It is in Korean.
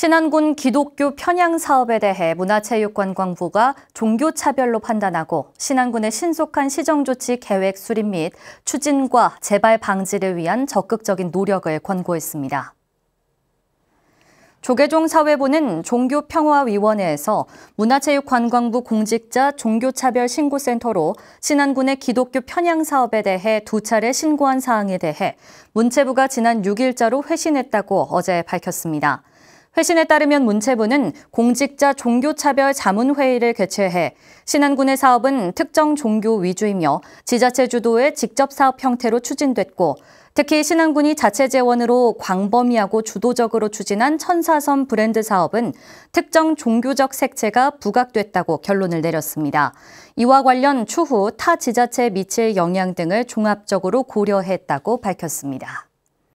신안군 기독교 편향 사업에 대해 문화체육관광부가 종교차별로 판단하고 신안군의 신속한 시정조치 계획 수립 및 추진과 재발 방지를 위한 적극적인 노력을 권고했습니다. 조계종 사회부는 종교평화위원회에서 문화체육관광부 공직자 종교차별신고센터로 신안군의 기독교 편향 사업에 대해 두 차례 신고한 사항에 대해 문체부가 지난 6일자로 회신했다고 어제 밝혔습니다. 회신에 따르면 문체부는 공직자 종교차별 자문회의를 개최해 신안군의 사업은 특정 종교 위주이며 지자체 주도의 직접 사업 형태로 추진됐고 특히 신안군이 자체 재원으로 광범위하고 주도적으로 추진한 천사섬 브랜드 사업은 특정 종교적 색채가 부각됐다고 결론을 내렸습니다. 이와 관련 추후 타 지자체에 미칠 영향 등을 종합적으로 고려했다고 밝혔습니다.